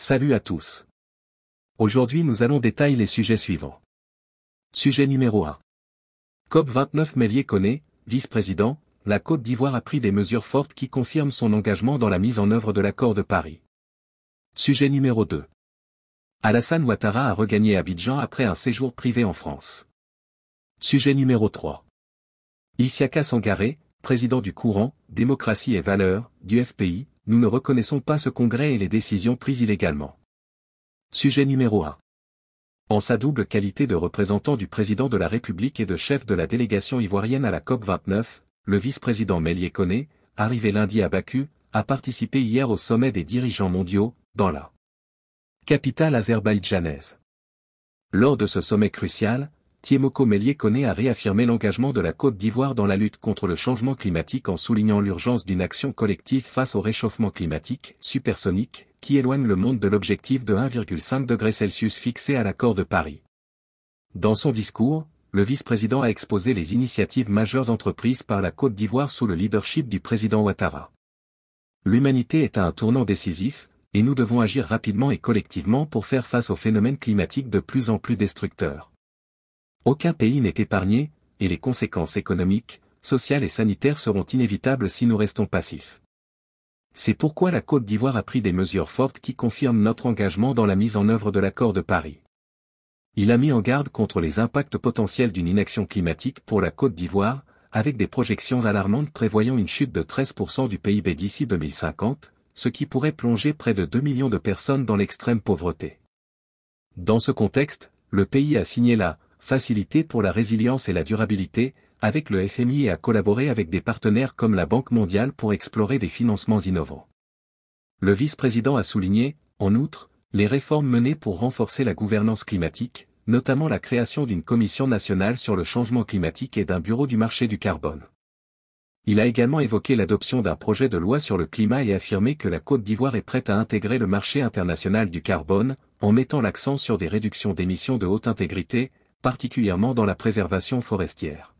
Salut à tous. Aujourd'hui nous allons détailler les sujets suivants. Sujet numéro 1. COP29 Mélier Koné, vice-président, la Côte d'Ivoire a pris des mesures fortes qui confirment son engagement dans la mise en œuvre de l'accord de Paris. Sujet numéro 2. Alassane Ouattara a regagné Abidjan après un séjour privé en France. Sujet numéro 3. Issiaka Sangaré, président du courant, démocratie et valeurs, du FPI, nous ne reconnaissons pas ce Congrès et les décisions prises illégalement. Sujet numéro 1. En sa double qualité de représentant du président de la République et de chef de la délégation ivoirienne à la COP29, le vice-président Mélié Koné, arrivé lundi à Baku, a participé hier au sommet des dirigeants mondiaux, dans la capitale azerbaïdjanaise. Lors de ce sommet crucial, Thiemoko Mellier connaît a réaffirmé l'engagement de la Côte d'Ivoire dans la lutte contre le changement climatique en soulignant l'urgence d'une action collective face au réchauffement climatique supersonique, qui éloigne le monde de l'objectif de 1,5 degré Celsius fixé à l'accord de Paris. Dans son discours, le vice-président a exposé les initiatives majeures entreprises par la Côte d'Ivoire sous le leadership du président Ouattara. L'humanité est à un tournant décisif, et nous devons agir rapidement et collectivement pour faire face aux phénomènes climatiques de plus en plus destructeurs. Aucun pays n'est épargné, et les conséquences économiques, sociales et sanitaires seront inévitables si nous restons passifs. C'est pourquoi la Côte d'Ivoire a pris des mesures fortes qui confirment notre engagement dans la mise en œuvre de l'accord de Paris. Il a mis en garde contre les impacts potentiels d'une inaction climatique pour la Côte d'Ivoire, avec des projections alarmantes prévoyant une chute de 13% du PIB d'ici 2050, ce qui pourrait plonger près de 2 millions de personnes dans l'extrême pauvreté. Dans ce contexte, le pays a signé la Facilité pour la résilience et la durabilité, avec le FMI et à collaborer avec des partenaires comme la Banque mondiale pour explorer des financements innovants. Le vice-président a souligné, en outre, les réformes menées pour renforcer la gouvernance climatique, notamment la création d'une commission nationale sur le changement climatique et d'un bureau du marché du carbone. Il a également évoqué l'adoption d'un projet de loi sur le climat et affirmé que la Côte d'Ivoire est prête à intégrer le marché international du carbone, en mettant l'accent sur des réductions d'émissions de haute intégrité, particulièrement dans la préservation forestière.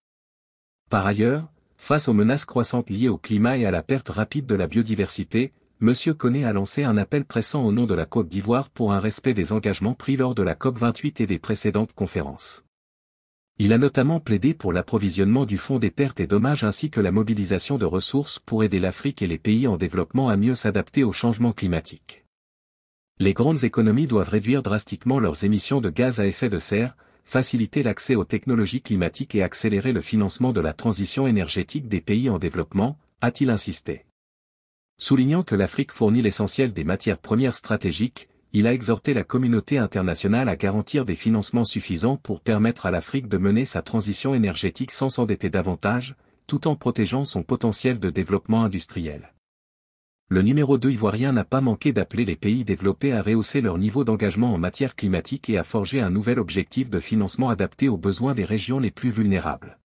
Par ailleurs, face aux menaces croissantes liées au climat et à la perte rapide de la biodiversité, M. Koné a lancé un appel pressant au nom de la Côte d'Ivoire pour un respect des engagements pris lors de la COP28 et des précédentes conférences. Il a notamment plaidé pour l'approvisionnement du Fonds des pertes et dommages ainsi que la mobilisation de ressources pour aider l'Afrique et les pays en développement à mieux s'adapter au changement climatique. Les grandes économies doivent réduire drastiquement leurs émissions de gaz à effet de serre, faciliter l'accès aux technologies climatiques et accélérer le financement de la transition énergétique des pays en développement, a-t-il insisté. Soulignant que l'Afrique fournit l'essentiel des matières premières stratégiques, il a exhorté la communauté internationale à garantir des financements suffisants pour permettre à l'Afrique de mener sa transition énergétique sans s'endetter davantage, tout en protégeant son potentiel de développement industriel le numéro 2 ivoirien n'a pas manqué d'appeler les pays développés à rehausser leur niveau d'engagement en matière climatique et à forger un nouvel objectif de financement adapté aux besoins des régions les plus vulnérables.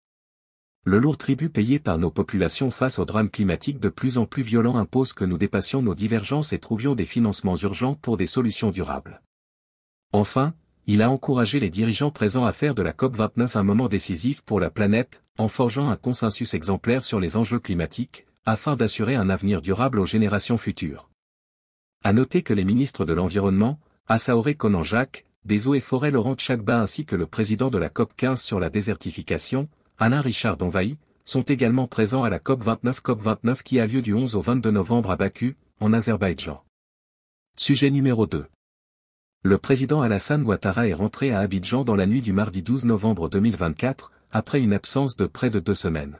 Le lourd tribut payé par nos populations face au drames climatique de plus en plus violent impose que nous dépassions nos divergences et trouvions des financements urgents pour des solutions durables. Enfin, il a encouragé les dirigeants présents à faire de la COP29 un moment décisif pour la planète, en forgeant un consensus exemplaire sur les enjeux climatiques, afin d'assurer un avenir durable aux générations futures. À noter que les ministres de l'Environnement, Assaoré Conan Jacques, des eaux et forêts Laurent Chakba ainsi que le président de la COP15 sur la désertification, Alain Richard Donvahi, sont également présents à la COP29 COP29 qui a lieu du 11 au 22 novembre à Baku, en Azerbaïdjan. Sujet numéro 2. Le président Alassane Ouattara est rentré à Abidjan dans la nuit du mardi 12 novembre 2024, après une absence de près de deux semaines.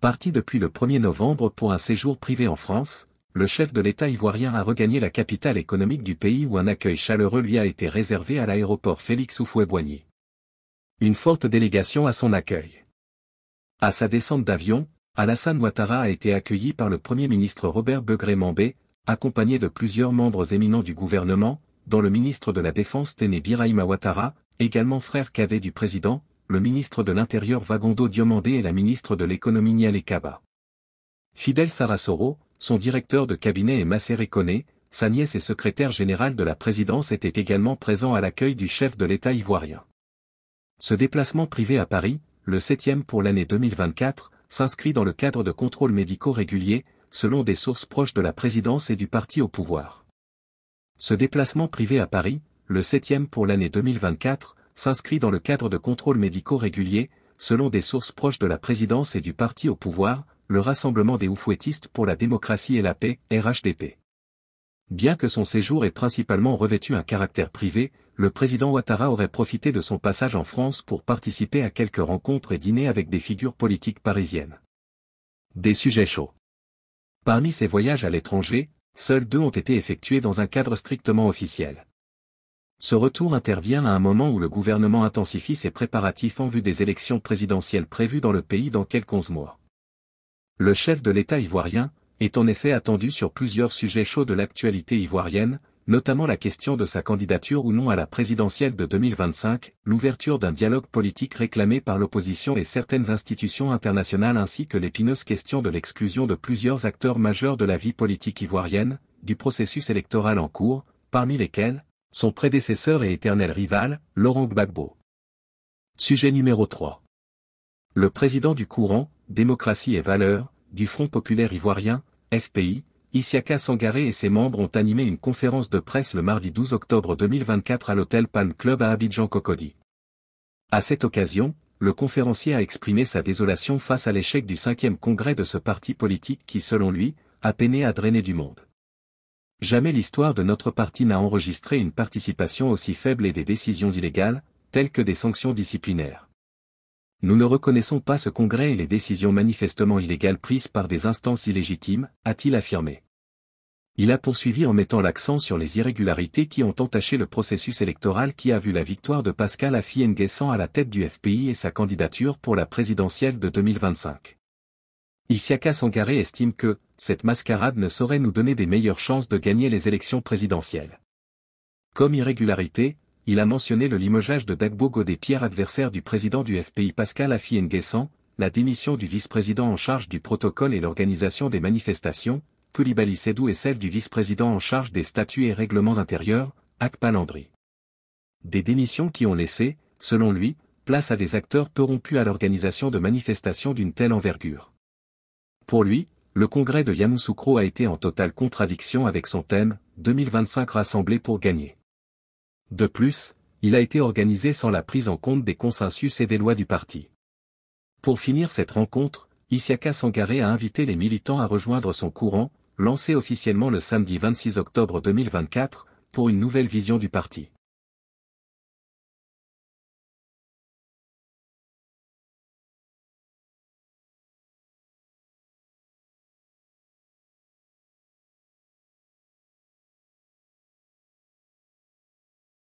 Parti depuis le 1er novembre pour un séjour privé en France, le chef de l'État ivoirien a regagné la capitale économique du pays où un accueil chaleureux lui a été réservé à l'aéroport Félix oufoué boigny Une forte délégation à son accueil. À sa descente d'avion, Alassane Ouattara a été accueilli par le Premier ministre Robert Begré Mambé, accompagné de plusieurs membres éminents du gouvernement, dont le ministre de la Défense Téné Biraïma Ouattara, également frère cadet du président, le ministre de l'Intérieur Vagondo Diomandé et la ministre de l'Économie Nialé Kaba. Fidel Sarasoro, son directeur de cabinet et Masseré Koné, sa nièce et secrétaire générale de la présidence étaient également présents à l'accueil du chef de l'État ivoirien. Ce déplacement privé à Paris, le septième pour l'année 2024, s'inscrit dans le cadre de contrôles médicaux réguliers, selon des sources proches de la présidence et du parti au pouvoir. Ce déplacement privé à Paris, le septième pour l'année 2024, s'inscrit dans le cadre de contrôles médicaux réguliers, selon des sources proches de la présidence et du parti au pouvoir, le Rassemblement des Oufouettistes pour la démocratie et la paix, RHDP. Bien que son séjour ait principalement revêtu un caractère privé, le président Ouattara aurait profité de son passage en France pour participer à quelques rencontres et dîner avec des figures politiques parisiennes. Des sujets chauds. Parmi ses voyages à l'étranger, seuls deux ont été effectués dans un cadre strictement officiel. Ce retour intervient à un moment où le gouvernement intensifie ses préparatifs en vue des élections présidentielles prévues dans le pays dans quelques onze mois. Le chef de l'État ivoirien est en effet attendu sur plusieurs sujets chauds de l'actualité ivoirienne, notamment la question de sa candidature ou non à la présidentielle de 2025, l'ouverture d'un dialogue politique réclamé par l'opposition et certaines institutions internationales ainsi que l'épineuse question de l'exclusion de plusieurs acteurs majeurs de la vie politique ivoirienne, du processus électoral en cours, parmi lesquels, son prédécesseur et éternel rival, Laurent Gbagbo. Sujet numéro 3. Le président du courant, Démocratie et Valeurs, du Front Populaire Ivoirien, FPI, Issiaka Sangaré et ses membres ont animé une conférence de presse le mardi 12 octobre 2024 à l'hôtel Pan Club à Abidjan-Cocody. À cette occasion, le conférencier a exprimé sa désolation face à l'échec du cinquième congrès de ce parti politique qui, selon lui, a peiné à drainer du monde. Jamais l'histoire de notre parti n'a enregistré une participation aussi faible et des décisions illégales, telles que des sanctions disciplinaires. Nous ne reconnaissons pas ce Congrès et les décisions manifestement illégales prises par des instances illégitimes, a-t-il affirmé. Il a poursuivi en mettant l'accent sur les irrégularités qui ont entaché le processus électoral qui a vu la victoire de Pascal Affi-Nguessan à la tête du FPI et sa candidature pour la présidentielle de 2025. Issiaka Sangaré estime que, cette mascarade ne saurait nous donner des meilleures chances de gagner les élections présidentielles. Comme irrégularité, il a mentionné le limogeage de Dagbo des pierres adversaires du président du FPI Pascal Afi Nguessan, la démission du vice-président en charge du protocole et l'organisation des manifestations, Koulibaly Sedou et celle du vice-président en charge des statuts et règlements intérieurs, Akpalandri. Des démissions qui ont laissé, selon lui, place à des acteurs peu rompus à l'organisation de manifestations d'une telle envergure. Pour lui, le congrès de Yamoussoukro a été en totale contradiction avec son thème « 2025 rassemblés pour gagner ». De plus, il a été organisé sans la prise en compte des consensus et des lois du parti. Pour finir cette rencontre, Isiaka Sangaré a invité les militants à rejoindre son courant, lancé officiellement le samedi 26 octobre 2024, pour une nouvelle vision du parti.